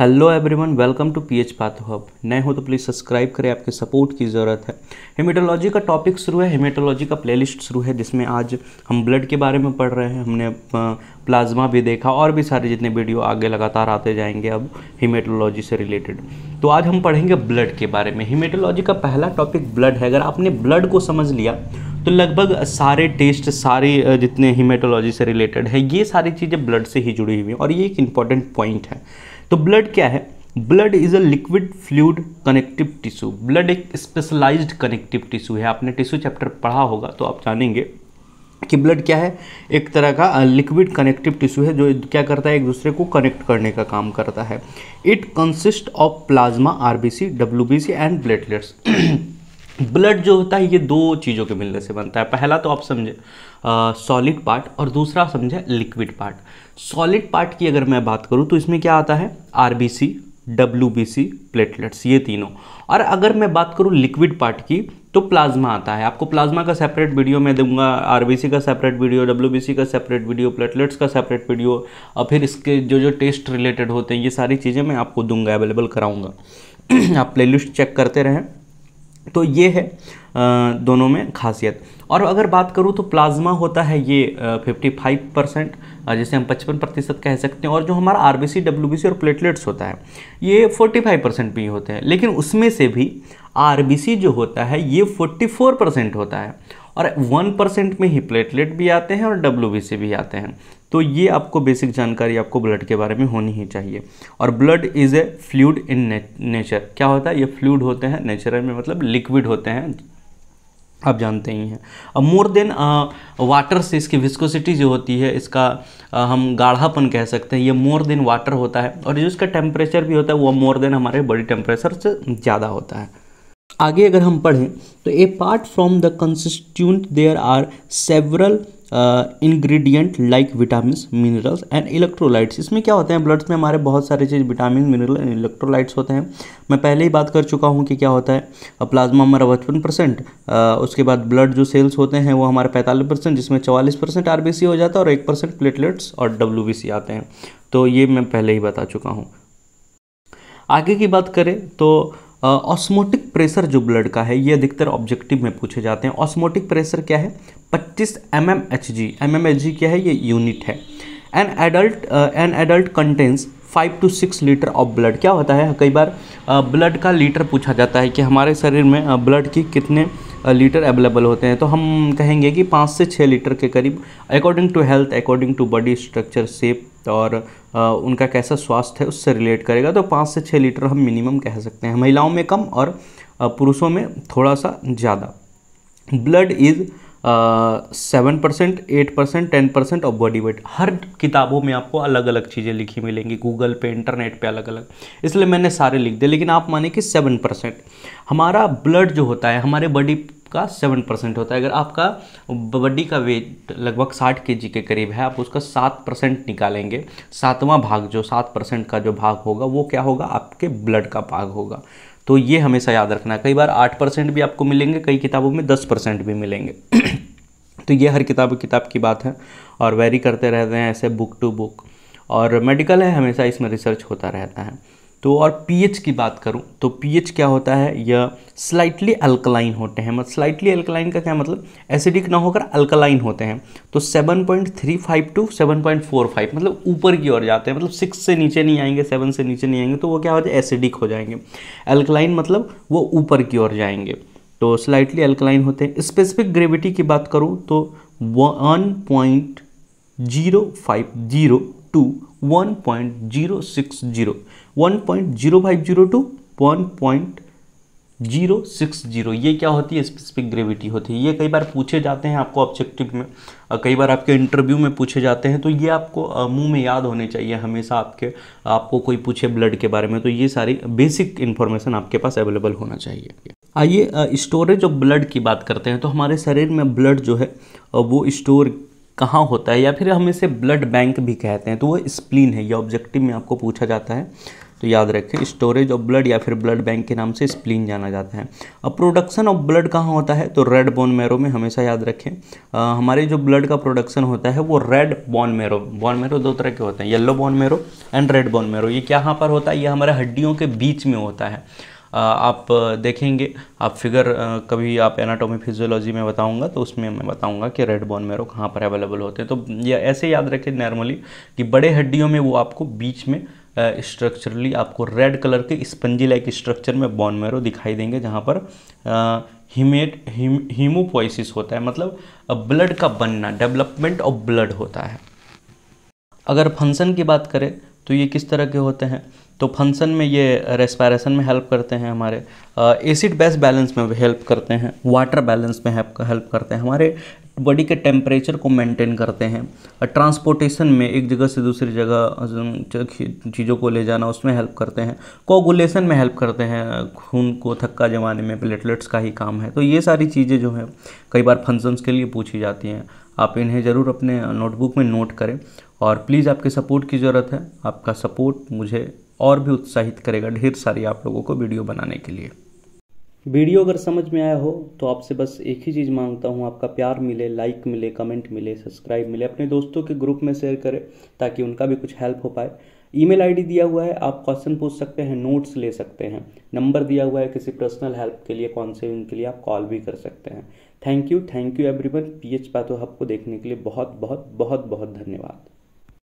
hello everyone welcome to PH H hub नए हो तो प्लीज़ सब्सक्राइब करें आपके सपोर्ट की ज़रूरत है हेमेटोलॉजी का टॉपिक शुरू है हेमेटोलॉजी का प्लेलिस्ट शुरू है जिसमें आज हम ब्लड के बारे में पढ़ रहे हैं हमने प्लाज्मा भी देखा और भी सारे जितने वीडियो आगे लगातार आते जाएंगे अब हीमेटोलॉजी से रिलेटेड तो आज हम पढ़ेंगे ब्लड के बारे में हीमेटोलॉजी का पहला टॉपिक ब्लड है अगर आपने ब्लड को समझ लिया तो लगभग सारे टेस्ट सारे जितने हीमेटोलॉजी से रिलेटेड है ये सारी चीज़ें ब्लड से ही जुड़ी हुई हैं और ये एक इम्पॉर्टेंट पॉइंट है तो ब्लड क्या है blood is a liquid fluid connective tissue blood एक स्पेशलाइज्ड कनेक्टिव टिश्यू है आपने टिश्यू चैप्टर पढ़ा होगा तो आप जानेंगे कि ब्लड क्या है एक तरह का लिक्विड कनेक्टिव टिश्यू है जो क्या करता है एक दूसरे को कनेक्ट करने का काम करता है it consist of plasma RBC WBC and platelets blood जो होता है ये दो चीज़ों के मिलने से बनता है पहला तो आप समझे सॉलिड पार्ट और दूसरा समझे लिक्विड पार्ट सॉलिड पार्ट की अगर मैं बात करूँ तो इसमें क्या आता है R B C W B C platelets ये तीनों और अगर मैं बात करूँ लिक्विड पार्ट की तो प्लाज्मा आता है आपको प्लाज्मा का सेपरेट वीडियो मैं दूंगा आरबीसी का सेपरेट वीडियो डब्ल्यूबीसी का सेपरेट वीडियो प्लेटलेट्स का सेपरेट वीडियो और फिर इसके जो जो टेस्ट रिलेटेड होते हैं ये सारी चीज़ें मैं आपको दूंगा अवेलेबल कराऊंगा आप प्लेलिस्ट चेक करते रहें तो ये है दोनों में खासियत और अगर बात करूँ तो प्लाज्मा होता है ये 55 परसेंट जिसे हम 55 प्रतिशत कह सकते हैं और जो हमारा R B C W B C और प्लेटलेट्स होता है ये 45 परसेंट भी होते हैं लेकिन उसमें से भी आर बी सी जो होता है ये 44 परसेंट होता है और 1 परसेंट में ही प्लेटलेट भी आते हैं और डब्ल्यू बी सी भी आते हैं तो ये आपको बेसिक जानकारी आपको ब्लड के बारे में होनी ही चाहिए और blood is a fluid in nature क्या होता है ये फ्लूड होते हैं नेचुरल में मतलब लिक्विड होते हैं आप जानते ही हैं मोर देन वाटर से इसकी विस्कोसिटी जो होती है इसका uh, हम गाढ़ापन कह सकते हैं ये मोर देन वाटर होता है और जो इसका टेम्परेचर भी होता है वो मोर देन हमारे बॉडी टेम्परेचर से ज़्यादा होता है आगे अगर हम पढ़ें तो apart from the constituent there are several ingredient like vitamin minerals and electrolytes इसमें क्या होते हैं ब्लड्स में हमारे बहुत सारे चीज़ विटामिन मिनरल एंड इलेक्ट्रोलाइट्स होते हैं मैं पहले ही बात कर चुका हूँ कि क्या होता है प्लाज्मा हमारा पचपन परसेंट उसके बाद ब्लड जो सेल्स होते हैं वो हमारे पैंतालीस परसेंट जिसमें चवालीस परसेंट आर हो जाता है और एक परसेंट प्लेटलेट्स और डब्ल्यू आते हैं तो ये मैं पहले ही बता चुका हूँ आगे की बात करें तो ऑस्मोटिक प्रेशर जो ब्लड का है ये अधिकतर ऑब्जेक्टिव में पूछे जाते हैं ऑस्मोटिक प्रेशर क्या है 25 M M H G M M H G क्या है ये यूनिट है an adult an adult contains five to six litre of blood क्या होता है कई बार ब्लड का लीटर पूछा जाता है कि हमारे शरीर में ब्लड की कितने लीटर अवेलेबल होते हैं तो हम कहेंगे कि पाँच से छः लीटर के करीब according to health according to body structure shape तो और आ, उनका कैसा स्वास्थ्य है उससे रिलेट करेगा तो पाँच से छः लीटर हम मिनिमम कह सकते हैं महिलाओं में कम और पुरुषों में थोड़ा सा ज़्यादा blood is seven percent eight percent ten percent of body weight हर किताबों में आपको अलग अलग चीज़ें लिखी मिलेंगी गूगल पे इंटरनेट पे अलग अलग इसलिए मैंने सारे लिख दिए लेकिन आप माने कि सेवन परसेंट हमारा ब्लड जो होता है हमारे बॉडी का सेवन परसेंट होता है अगर आपका बड्डी का वेट लगभग साठ के के करीब है आप उसका सात परसेंट निकालेंगे सातवां भाग जो सात परसेंट का जो भाग होगा वो क्या होगा आपके ब्लड का भाग होगा तो ये हमेशा याद रखना कई बार आठ परसेंट भी आपको मिलेंगे कई किताबों में दस परसेंट भी मिलेंगे तो ये हर किताब किताब की बात है और वेरी करते रहते हैं ऐसे बुक टू बुक और मेडिकल है हमेशा इसमें रिसर्च होता रहता है तो और पीएच की बात करूँ तो पीएच क्या होता है यह स्लाइटली अल्कलाइन होते हैं मतलब स्लाइटली अल्कलाइन का क्या मतलब एसिडिक ना होकर अल्कलाइन होते हैं तो 7.35 टू 7.45 मतलब ऊपर की ओर जाते हैं मतलब सिक्स से नीचे नहीं आएंगे सेवन से नीचे नहीं आएंगे तो वो क्या होते हैं एसिडिक हो जाएंगे अल्कलाइन मतलब वो ऊपर की ओर जाएंगे तो स्लाइटली अल्कलाइन होते हैं स्पेसिफिक ग्रेविटी की बात करूँ तो one point zero five zero to one point zero six zero one point zero five zero to one point zero six zero ये क्या होती है स्पेसिफिक ग्रेविटी होती है ये कई बार पूछे जाते हैं आपको ऑब्जेक्टिव में कई बार आपके इंटरव्यू में पूछे जाते हैं तो ये आपको मुंह में याद होने चाहिए हमेशा आपके आपको कोई पूछे ब्लड के बारे में तो ये सारी बेसिक इन्फॉर्मेशन आपके पास अवेलेबल होना चाहिए आइए स्टोरेज ऑफ ब्लड की बात करते हैं तो हमारे शरीर में ब्लड जो है वो स्टोर कहाँ होता है या फिर हम इसे ब्लड बैंक भी कहते हैं तो वो स्प्लीन है या ऑब्जेक्टिव में आपको पूछा जाता है तो याद रखें स्टोरेज ऑफ ब्लड या फिर ब्लड बैंक के नाम से स्प्लीन जाना जाता है अब प्रोडक्शन ऑफ ब्लड कहाँ होता है तो रेड बोन मेरो में हमेशा याद रखें आ, हमारे जो ब्लड का प्रोडक्शन होता है वो रेड बोन मेरो बोन मेरो दो तरह के होते हैं yellow bone marrow and red bone marrow ये क्या पर होता है ये हमारे हड्डियों के बीच में होता है आप देखेंगे आप फिगर कभी आप एनाटॉमी फिजियोलॉजी में बताऊंगा तो उसमें मैं बताऊंगा कि रेड बोन मेरो कहाँ पर अवेलेबल होते हैं तो या ऐसे याद रखें नॉर्मली कि बड़े हड्डियों में वो आपको बीच में स्ट्रक्चरली आपको रेड कलर के स्पंजी लाइक स्ट्रक्चर में बॉन मेरो दिखाई देंगे जहाँ पर हिमेट हीमेट हीमोपोइसिस होता है मतलब ब्लड का बनना डेवलपमेंट ऑफ ब्लड होता है अगर फंक्शन की बात करें तो ये किस तरह के होते हैं तो फंक्शन में ये रेस्पायरेशन में हेल्प करते हैं हमारे एसिड बेस बैलेंस में हेल्प करते हैं वाटर बैलेंस में हेल्प करते हैं हमारे बॉडी के टेम्परेचर को मेंटेन करते हैं ट्रांसपोर्टेशन में एक जगह से दूसरी जगह चीज़ों को ले जाना उसमें हेल्प करते हैं कोगुलेशन में हेल्प करते हैं खून को थक्का जमाने में प्लेटलेट्स का ही काम है तो ये सारी चीज़ें जो हैं कई बार फंक्शंस के लिए पूछी जाती हैं आप इन्हें ज़रूर अपने नोटबुक में नोट करें और प्लीज़ आपके सपोर्ट की ज़रूरत है आपका सपोर्ट मुझे और भी उत्साहित करेगा ढेर सारी आप लोगों को वीडियो बनाने के लिए वीडियो अगर समझ में आया हो तो आपसे बस एक ही चीज़ मांगता हूँ आपका प्यार मिले लाइक मिले कमेंट मिले सब्सक्राइब मिले अपने दोस्तों के ग्रुप में शेयर करें ताकि उनका भी कुछ हेल्प हो पाए ईमेल आईडी दिया हुआ है आप क्वेश्चन पूछ सकते हैं नोट्स ले सकते हैं नंबर दिया हुआ है किसी पर्सनल हेल्प के लिए काउंसलिंग के लिए आप कॉल भी कर सकते हैं thank you thank you everyone PH पातो हब को देखने के लिए बहुत बहुत बहुत बहुत धन्यवाद